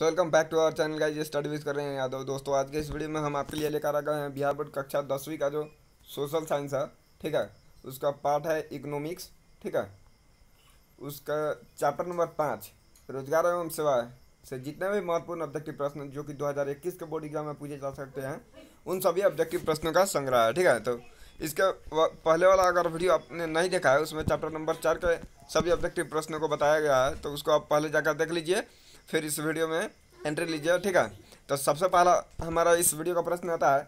so welcome back to our channel का ये study Vij कर रहे हैं यादव दोस्तों आज के इस वीडियो में हम आपके लिए लेकर आ गए हैं बिहार बोर्ड कक्षा दसवीं का जो सोशल साइंस है ठीक है उसका पार्ट है इकोनॉमिक्स ठीक है उसका चैप्टर नंबर पाँच रोजगार एवं सेवा से जितने भी महत्वपूर्ण ऑब्जेक्टिव प्रश्न जो कि दो के बोर्ड एग्जाम में पूछे जा सकते हैं उन सभी ऑब्जेक्टिव प्रश्नों का संग्रह है ठीक है तो इसके पहले वाला अगर वीडियो आपने नहीं देखा है उसमें चैप्टर नंबर चार के सभी ऑब्जेक्टिव प्रश्नों को बताया गया है तो उसको आप पहले जाकर देख लीजिए फिर इस वीडियो में एंट्री लीजिए ठीक है तो सबसे पहला हमारा इस वीडियो का प्रश्न आता है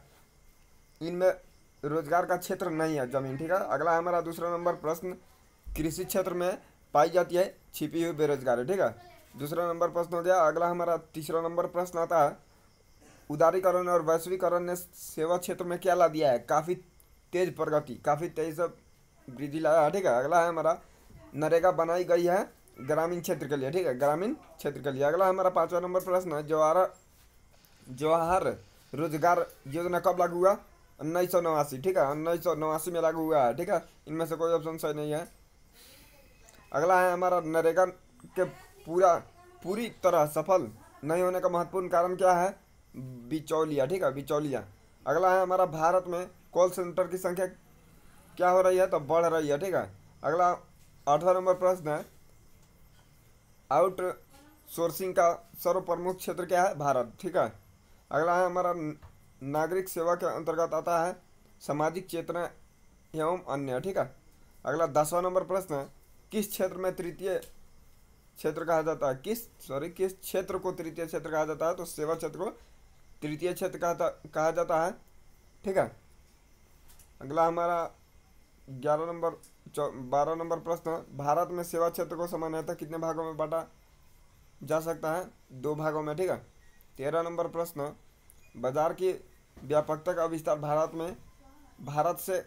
इनमें रोजगार का क्षेत्र नहीं है जमीन ठीक है अगला हमारा दूसरा नंबर प्रश्न कृषि क्षेत्र में पाई जाती है छिपी हुई बेरोजगारी ठीक है दूसरा नंबर प्रश्न हो गया अगला हमारा तीसरा नंबर प्रश्न आता है उदारीकरण और वैश्वीकरण ने सेवा क्षेत्र में क्या ला दिया है काफ़ी तेज प्रगति काफ़ी तेज वृद्धि लाया है ठीक है अगला है हमारा नरेगा बनाई गई है ग्रामीण क्षेत्र के लिए ठीक है ग्रामीण क्षेत्र के लिए अगला हमारा पाँचवा नंबर प्रश्न है जवाहर जवाहर रोजगार योजना कब लागू हुआ उन्नीस सौ नवासी ठीक है उन्नीस सौ नवासी में लागू हुआ है ठीक है इनमें से कोई ऑप्शन सही नहीं है अगला है हमारा नरेगा के पूरा पूरी तरह सफल नहीं होने का महत्वपूर्ण कारण क्या है बिचौलिया ठीक है बिचौलिया अगला है हमारा भारत में कॉल सेंटर की संख्या क्या हो रही है तो बढ़ रही है ठीक है अगला आठवां नंबर प्रश्न है आउट सोर्सिंग का सर्वप्रमुख क्षेत्र क्या है भारत ठीक है अगला है हमारा नागरिक सेवा के अंतर्गत आता है सामाजिक चेतना एवं अन्य ठीक है अगला दसवां नंबर प्रश्न किस क्षेत्र में तृतीय क्षेत्र कहा जाता है किस सॉरी किस क्षेत्र को तृतीय क्षेत्र कहा जाता है तो सेवा क्षेत्र को तृतीय क्षेत्र कहा जाता है ठीक है अगला हमारा ग्यारह नंबर बारह नंबर प्रश्न भारत में सेवा क्षेत्र को सामान्यतः कितने भागों में बांटा जा सकता है दो भागों में ठीक है तेरह नंबर प्रश्न बाजार की व्यापकता का विस्तार भारत में भारत से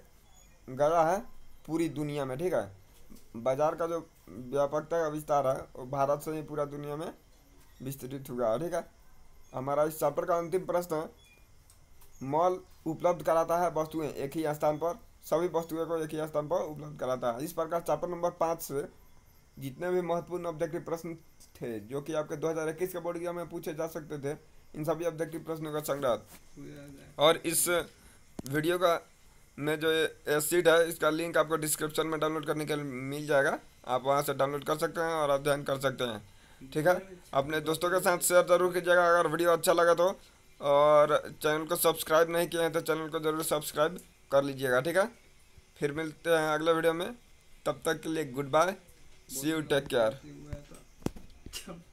गया है पूरी दुनिया में ठीक है बाजार का जो व्यापकता का विस्तार है वो भारत से ही पूरा दुनिया में विस्तृत हुआ है ठीक है हमारा इस चैप्टर का अंतिम प्रश्न मॉल उपलब्ध कराता है वस्तुएं एक ही स्थान पर सभी वस्तुओं को एक ही स्थान पर उपलब्ध कराता है इस प्रकार चैप्टर नंबर पाँच से जितने भी महत्वपूर्ण ऑब्जेक्टिव प्रश्न थे जो कि आपके 2021 के बोर्ड एग्जाम में पूछे जा सकते थे इन सभी ऑब्जेक्टिव प्रश्नों का संग्रह और इस वीडियो का में जो ये सीट है इसका लिंक आपको डिस्क्रिप्शन में डाउनलोड करने के लिए मिल जाएगा आप वहाँ से डाउनलोड कर सकते हैं और अध्ययन कर सकते हैं ठीक है अपने दोस्तों के साथ शेयर जरूर कीजिएगा अगर वीडियो अच्छा लगा तो और चैनल को सब्सक्राइब नहीं किए हैं तो चैनल को ज़रूर सब्सक्राइब कर लीजिएगा ठीक है फिर मिलते हैं अगले वीडियो में तब तक के लिए goodbye see you take care